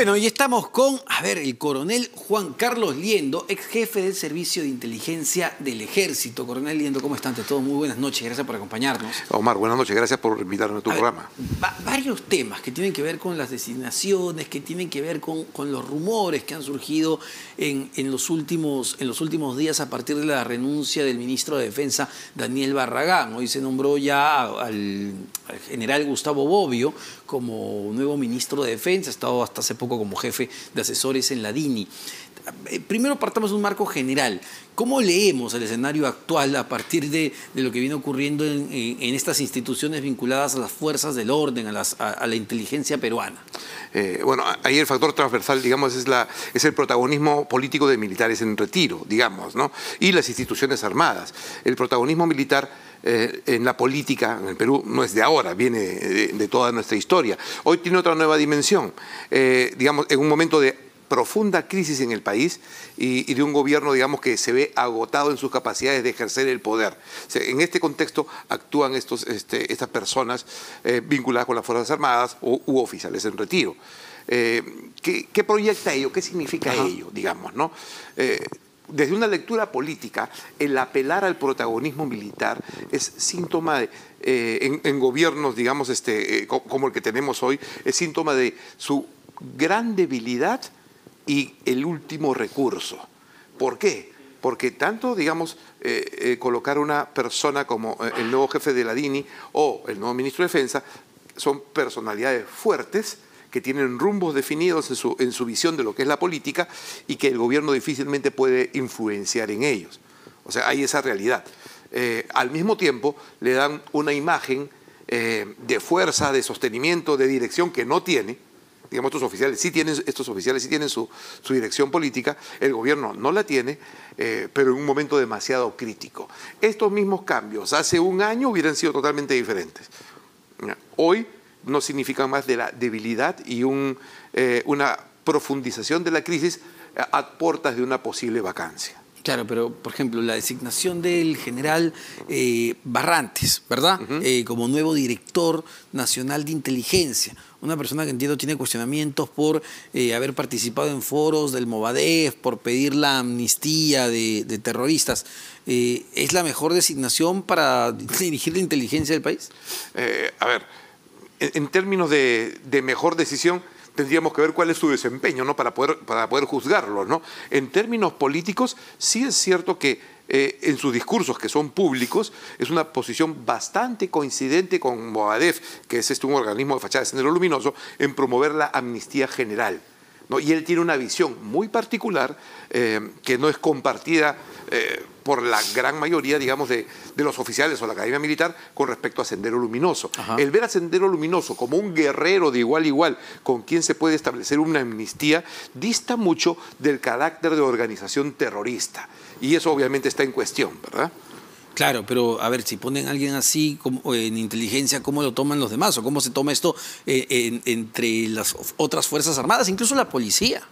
Bueno, y estamos con, a ver, el coronel Juan Carlos Liendo, ex jefe del Servicio de Inteligencia del Ejército. Coronel Liendo, ¿cómo están? Ante todo, muy buenas noches, gracias por acompañarnos. Omar, buenas noches, gracias por invitarnos a tu programa. varios temas que tienen que ver con las designaciones, que tienen que ver con, con los rumores que han surgido en, en, los últimos, en los últimos días a partir de la renuncia del ministro de Defensa, Daniel Barragán. Hoy se nombró ya al, al general Gustavo Bobbio como nuevo ministro de Defensa, ha estado hasta hace poco como jefe de asesores en la DINI. Eh, primero partamos un marco general. ¿Cómo leemos el escenario actual a partir de, lo que viene ocurriendo en, estas instituciones vinculadas a las fuerzas del orden, a, la inteligencia peruana? Eh, bueno, ahí el factor transversal, digamos, es, es el protagonismo político de militares en retiro, digamos, ¿no? Y las instituciones armadas. El protagonismo militar eh, en la política en el Perú no es de ahora, viene de, toda nuestra historia. Hoy tiene otra nueva dimensión, eh, digamos, en un momento de profunda crisis en el país y, de un gobierno, digamos, que se ve agotado en sus capacidades de ejercer el poder. en este contexto actúan estos, este, estas personas eh, vinculadas con las Fuerzas Armadas u oficiales en retiro. ¿qué, proyecta ello? ¿Qué significa ello, digamos, no? desde una lectura política, el apelar al protagonismo militar es síntoma de, eh, en, gobiernos, digamos, este, eh, como el que tenemos hoy, es síntoma de su gran debilidad y el último recurso. ¿Por qué? Porque tanto, digamos, eh, colocar una persona como el nuevo jefe de la DINI o el nuevo ministro de Defensa son personalidades fuertes, que tienen rumbos definidos en su, visión de lo que es la política y que el gobierno difícilmente puede influenciar en ellos. O sea, hay esa realidad. Eh, al mismo tiempo, le dan una imagen eh, de fuerza, de sostenimiento, de dirección que no tiene. Digamos, estos oficiales sí tienen, estos oficiales sí tienen su, dirección política, el gobierno no la tiene, eh, pero en un momento demasiado crítico. Estos mismos cambios hace un año hubieran sido totalmente diferentes. Hoy no significa más de la debilidad y eh, una profundización de la crisis eh, a puertas de una posible vacancia. Claro, pero por ejemplo, la designación del general eh, Barrantes, ¿verdad? como nuevo director nacional de inteligencia. Una persona que entiendo tiene cuestionamientos por haber participado en foros del Movadef, por pedir la amnistía de, de terroristas. ¿Es la mejor designación para dirigir la inteligencia del país? a ver en términos de, mejor decisión, tendríamos que ver cuál es su desempeño, ¿no? Para poder, para poder juzgarlo, En términos políticos, sí es cierto que eh, en sus discursos, que son públicos, es una posición bastante coincidente con Moadef, que es este un organismo de fachada de sendero luminoso, en promover la amnistía general. Y él tiene una visión muy particular eh, que no es compartida eh, por la gran mayoría, digamos, de, los oficiales o la Academia Militar con respecto a Sendero Luminoso. El ver a Sendero Luminoso como un guerrero de igual a igual con quien se puede establecer una amnistía dista mucho del carácter de organización terrorista. Y eso obviamente está en cuestión, ¿verdad? Claro, pero a ver, si ponen a alguien así en inteligencia, ¿cómo lo toman los demás? ¿O cómo se toma esto eh, entre las otras Fuerzas Armadas, incluso la policía?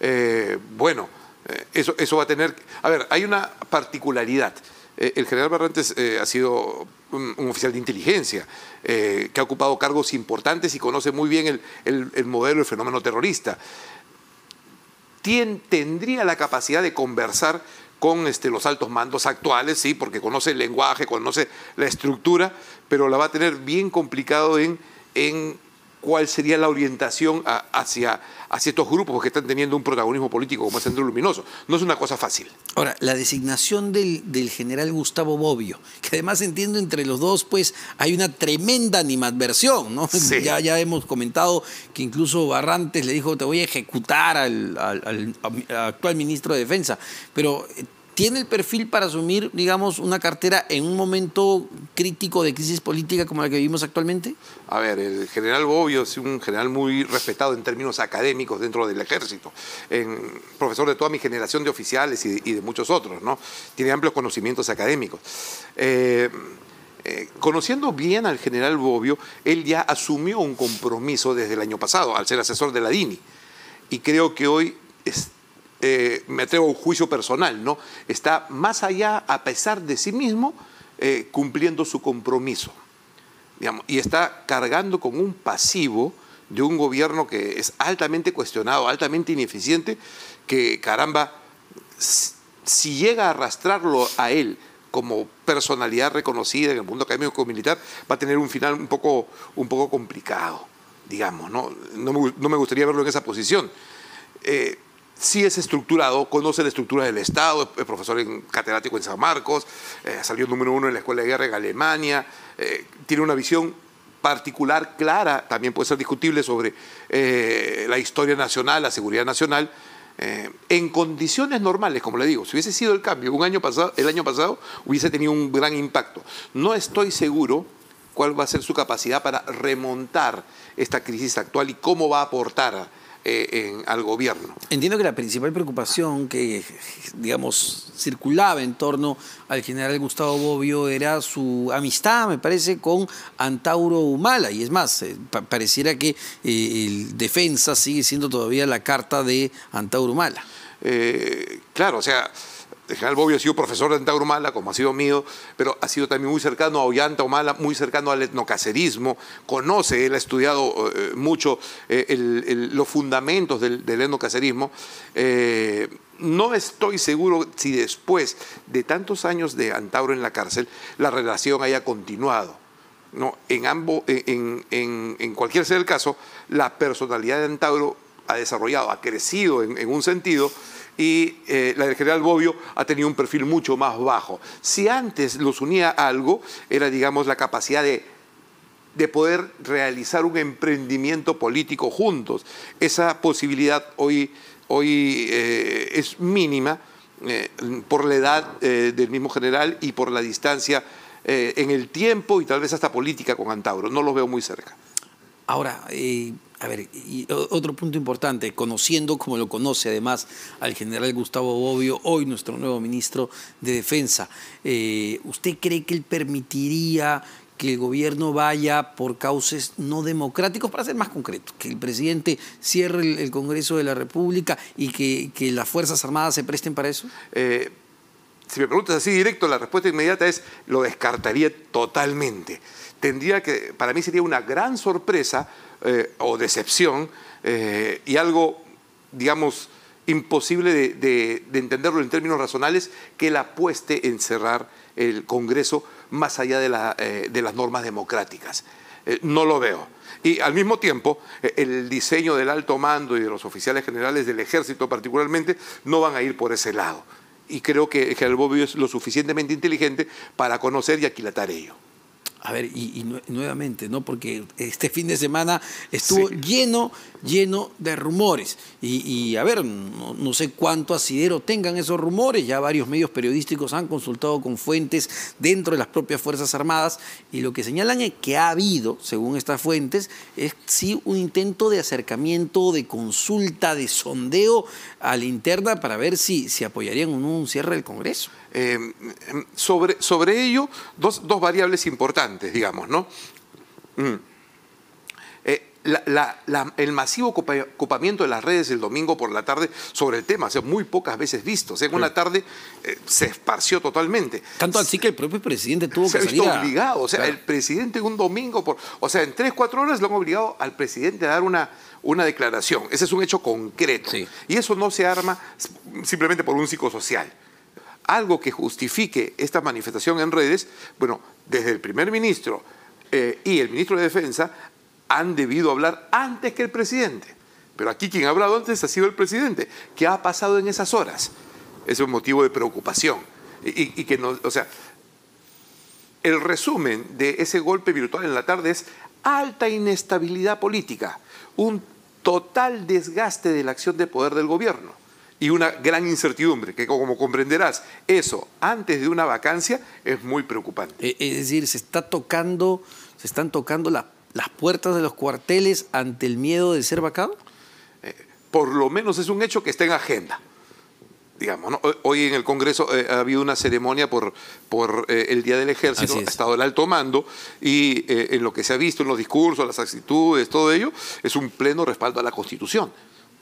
Eh, bueno, eh, eso, eso va a tener... A ver, hay una particularidad. el general Barrantes ha sido un, oficial de inteligencia que ha ocupado cargos importantes y conoce muy bien el, modelo, el fenómeno terrorista. tendría la capacidad de conversar con este, los altos mandos actuales, sí, porque conoce el lenguaje, conoce la estructura, pero la va a tener bien complicado en, en cuál sería la orientación hacia, hacia estos grupos que están teniendo un protagonismo político como es Centro Luminoso. No es una cosa fácil. Ahora, la designación del, general Gustavo Bobbio, que además entiendo entre los dos, pues hay una tremenda animadversión, ¿no? Ya, ya hemos comentado que incluso Barrantes le dijo, te voy a ejecutar al, al actual ministro de Defensa, pero eh, tiene el perfil para asumir, digamos, una cartera en un momento crítico de crisis política como la que vivimos actualmente? A ver, el general Bobbio es un general muy respetado en términos académicos dentro del ejército, en, profesor de toda mi generación de oficiales y de, muchos otros, ¿no? Tiene amplios conocimientos académicos. Eh, eh, conociendo bien al general Bobbio, él ya asumió un compromiso desde el año pasado al ser asesor de la DINI. Y creo que hoy es, eh, me atrevo a un juicio personal, ¿no? Está más allá, a pesar de sí mismo, eh, cumpliendo su compromiso. y está cargando con un pasivo de un gobierno que es altamente cuestionado, altamente ineficiente, que caramba, si llega a arrastrarlo a él como personalidad reconocida en el mundo académico militar, va a tener un final un poco, un poco complicado, digamos, ¿no? No me, gustaría verlo en esa posición. Eh, sí es estructurado, conoce la estructura del Estado, es profesor en, catedrático en San Marcos, eh, salió número uno en la Escuela de Guerra en Alemania, eh, tiene una visión particular, clara, también puede ser discutible sobre eh, la historia nacional, la seguridad nacional, en condiciones normales, como le digo, si hubiese sido el cambio un el año pasado hubiese tenido un gran impacto. No estoy seguro cuál va a ser su capacidad para remontar esta crisis actual y cómo va a aportar eh, al gobierno. Entiendo que la principal preocupación que, digamos, circulaba en torno al general Gustavo Bobbio era su amistad, me parece, con Antauro Humala. Y es más, eh, pareciera que eh, el defensa sigue siendo todavía la carta de Antauro Humala. claro, o sea, el general Bobbio ha sido profesor de Antauro Mala... como ha sido mío, pero ha sido también muy cercano a Ollanta Mala... muy cercano al etnocacerismo, conoce, él ha estudiado eh, mucho eh, los fundamentos del, etnocacerismo. Eh, no estoy seguro si después de tantos años de Antauro en la cárcel, la relación haya continuado. en, ambos, en, cualquier ser el caso, la personalidad de Antauro ha desarrollado, ha crecido en un sentido y eh, la del general Bobio ha tenido un perfil mucho más bajo. Si antes los unía algo, era, digamos, la capacidad de, poder realizar un emprendimiento político juntos. Esa posibilidad hoy, hoy eh, es mínima eh, por la edad del mismo general y por la distancia en el tiempo y tal vez hasta política con Antauro. No los veo muy cerca. Ahora, eh, a ver, otro punto importante, conociendo como lo conoce además al general Gustavo Bobbio, hoy nuestro nuevo ministro de Defensa, eh, ¿usted cree que él permitiría que el gobierno vaya por cauces no democráticos, para ser más concreto, que el presidente cierre el, Congreso de la República y que, las Fuerzas Armadas se presten para eso? Eh, si me preguntas así directo, la respuesta inmediata es lo descartaría totalmente tendría que, para mí sería una gran sorpresa eh, o decepción eh, y algo, digamos, imposible de, entenderlo en términos razonables, que la pueste en cerrar el Congreso más allá de, eh, las normas democráticas. no lo veo. Y al mismo tiempo, el diseño del alto mando y de los oficiales generales del ejército particularmente no van a ir por ese lado. Y creo que General Bobbio es lo suficientemente inteligente para conocer y aquilatar ello a ver, y, nuevamente, ¿no? Porque este fin de semana estuvo lleno, lleno de rumores. Y, a ver, no, sé cuánto asidero tengan esos rumores. Ya varios medios periodísticos han consultado con fuentes dentro de las propias Fuerzas Armadas. Y lo que señalan es que ha habido, según estas fuentes, es sí un intento de acercamiento, de consulta, de sondeo a la interna para ver si, se apoyarían en un cierre del Congreso. Eh, em, sobre, sobre, ello, dos, dos, variables importantes, digamos, ¿no? Mm. Eh, el masivo ocupamiento de las redes el domingo por la tarde sobre el tema, sea, muy pocas veces visto. O sea, en una tarde eh, se esparció totalmente. Tanto así que el propio presidente tuvo que salir. Se ha obligado, o sea, el presidente un domingo, por, o sea, en tres, cuatro horas lo han obligado al presidente a dar una, una declaración. Ese es un hecho concreto. Y eso no se arma simplemente por un psicosocial algo que justifique esta manifestación en redes, bueno, desde el primer ministro eh, y el ministro de Defensa han debido hablar antes que el presidente. Pero aquí quien ha hablado antes ha sido el presidente. ¿Qué ha pasado en esas horas? Es un motivo de preocupación. y que no, o sea, el resumen de ese golpe virtual en la tarde es alta inestabilidad política, un total desgaste de la acción de poder del gobierno y una gran incertidumbre, que como comprenderás, eso antes de una vacancia es muy preocupante. E, es decir, se está tocando, se están tocando la, las puertas de los cuarteles ante el miedo de ser vacado. Eh, por lo menos es un hecho que está en agenda. Digamos, Hoy en el Congreso eh, ha habido una ceremonia por, por eh, el Día del Ejército, ha estado el alto mando, y en lo que se ha visto en los discursos, las actitudes, todo ello, es un pleno respaldo a la Constitución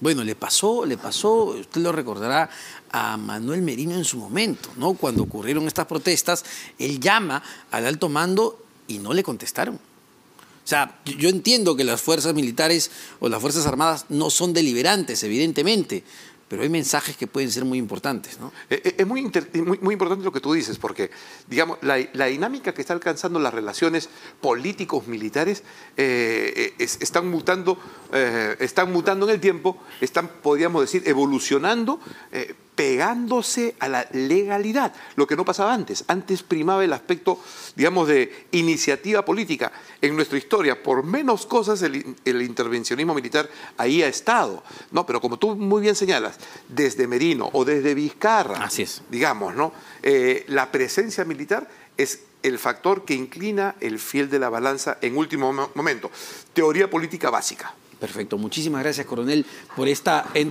bueno, le pasó, le pasó, usted lo recordará a Manuel Merino en su momento, ¿no? Cuando ocurrieron estas protestas, él llama al alto mando y no le contestaron. O sea, yo entiendo que las fuerzas militares o las fuerzas armadas no son deliberantes, evidentemente, pero hay mensajes que pueden ser muy importantes. Eh, eh, es muy, muy, importante lo que tú dices, porque digamos, la, dinámica que está alcanzando las relaciones políticos, militares, eh, están, mutando, mutando en el tiempo, están, podríamos decir, evolucionando pegándose a la legalidad, lo que no pasaba antes. Antes primaba el aspecto, digamos, de iniciativa política. En nuestra historia, por menos cosas, el, intervencionismo militar ahí ha estado. ¿no? Pero como tú muy bien señalas, desde Merino o desde Vizcarra, digamos, ¿no? Eh, la presencia militar es el factor que inclina el fiel de la balanza en último momento. Teoría política básica. Perfecto. Muchísimas gracias, coronel, por esta...